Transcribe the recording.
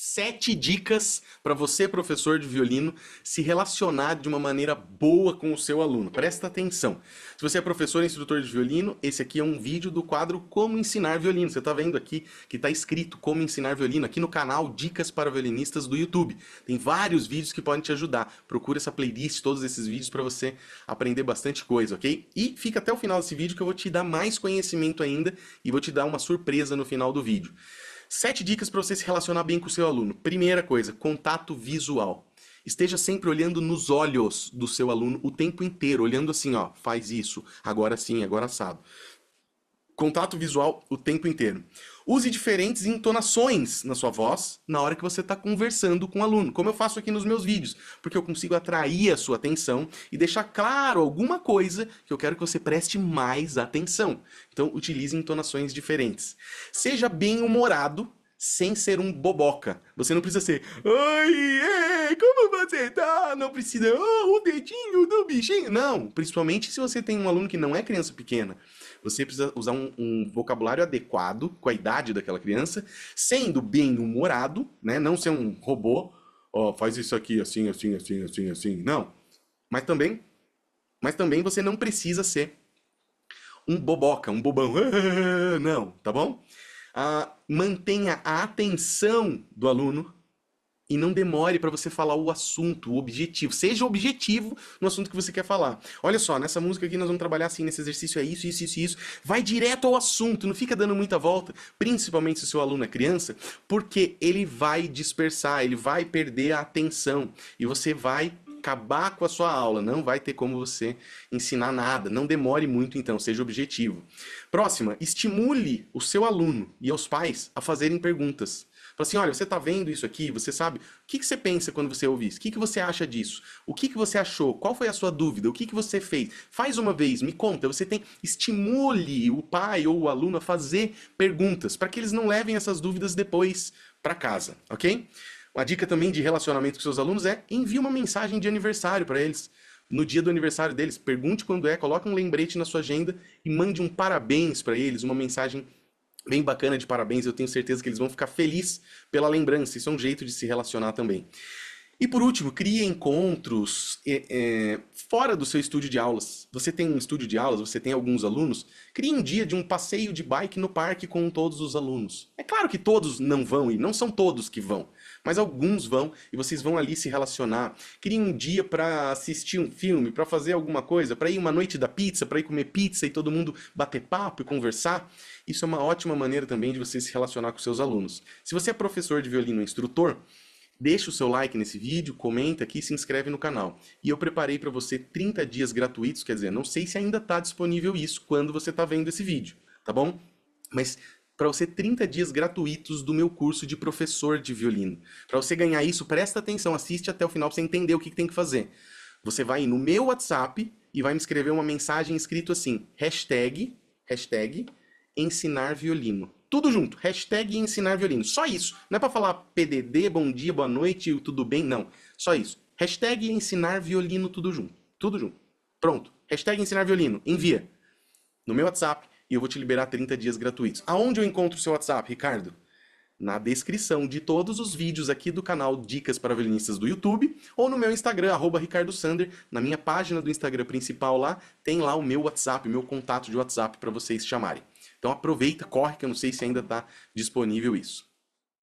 Sete dicas para você, professor de violino, se relacionar de uma maneira boa com o seu aluno. Presta atenção. Se você é professor e instrutor de violino, esse aqui é um vídeo do quadro Como Ensinar Violino. Você está vendo aqui que está escrito Como Ensinar Violino aqui no canal Dicas para Violinistas do YouTube. Tem vários vídeos que podem te ajudar. Procura essa playlist, todos esses vídeos para você aprender bastante coisa, ok? E fica até o final desse vídeo que eu vou te dar mais conhecimento ainda e vou te dar uma surpresa no final do vídeo. Sete dicas para você se relacionar bem com o seu aluno. Primeira coisa, contato visual. Esteja sempre olhando nos olhos do seu aluno o tempo inteiro, olhando assim, ó, faz isso, agora sim, agora assado contato visual o tempo inteiro. Use diferentes entonações na sua voz na hora que você está conversando com o aluno, como eu faço aqui nos meus vídeos, porque eu consigo atrair a sua atenção e deixar claro alguma coisa que eu quero que você preste mais atenção. Então, utilize entonações diferentes. Seja bem humorado sem ser um boboca. Você não precisa ser. Oi, como você tá? Não precisa. Oh, o dedinho do bichinho. Não, principalmente se você tem um aluno que não é criança pequena. Você precisa usar um, um vocabulário adequado com a idade daquela criança, sendo bem humorado, né? Não ser um robô. Ó, oh, faz isso aqui assim, assim, assim, assim, assim. Não. Mas também, mas também você não precisa ser um boboca, um bobão. Não, tá bom? Ah, mantenha a atenção do aluno e não demore para você falar o assunto, o objetivo. Seja objetivo no assunto que você quer falar. Olha só, nessa música aqui nós vamos trabalhar assim, nesse exercício é isso, isso, isso, isso. Vai direto ao assunto, não fica dando muita volta, principalmente se o seu aluno é criança, porque ele vai dispersar, ele vai perder a atenção e você vai acabar com a sua aula, não vai ter como você ensinar nada. Não demore muito então, seja objetivo. Próxima, estimule o seu aluno e aos pais a fazerem perguntas. Fala assim, olha, você está vendo isso aqui, você sabe? O que, que você pensa quando você ouve isso? O que, que você acha disso? O que, que você achou? Qual foi a sua dúvida? O que, que você fez? Faz uma vez, me conta. Você tem, estimule o pai ou o aluno a fazer perguntas, para que eles não levem essas dúvidas depois para casa, ok? Uma dica também de relacionamento com seus alunos é envie uma mensagem de aniversário para eles no dia do aniversário deles. Pergunte quando é, coloque um lembrete na sua agenda e mande um parabéns para eles, uma mensagem bem bacana, de parabéns. Eu tenho certeza que eles vão ficar felizes pela lembrança. Isso é um jeito de se relacionar também. E por último, crie encontros é, é, fora do seu estúdio de aulas. Você tem um estúdio de aulas, você tem alguns alunos, crie um dia de um passeio de bike no parque com todos os alunos. É claro que todos não vão e não são todos que vão, mas alguns vão e vocês vão ali se relacionar. Crie um dia para assistir um filme, para fazer alguma coisa, para ir uma noite da pizza, para ir comer pizza e todo mundo bater papo e conversar. Isso é uma ótima maneira também de você se relacionar com seus alunos. Se você é professor de violino, instrutor, Deixa o seu like nesse vídeo, comenta aqui e se inscreve no canal. E eu preparei para você 30 dias gratuitos, quer dizer, não sei se ainda está disponível isso quando você está vendo esse vídeo, tá bom? Mas para você 30 dias gratuitos do meu curso de professor de violino. Para você ganhar isso, presta atenção, assiste até o final para você entender o que, que tem que fazer. Você vai no meu WhatsApp e vai me escrever uma mensagem escrito assim, hashtag, hashtag, ensinar violino. Tudo junto. Hashtag ensinar violino. Só isso. Não é para falar PDD, bom dia, boa noite, tudo bem. Não. Só isso. Hashtag ensinar violino tudo junto. Tudo junto. Pronto. Hashtag ensinar violino. Envia. No meu WhatsApp e eu vou te liberar 30 dias gratuitos. Aonde eu encontro o seu WhatsApp, Ricardo? na descrição de todos os vídeos aqui do canal Dicas para Violinistas do YouTube ou no meu Instagram, arroba Ricardo Sander, na minha página do Instagram principal lá, tem lá o meu WhatsApp, o meu contato de WhatsApp para vocês chamarem. Então aproveita, corre, que eu não sei se ainda está disponível isso.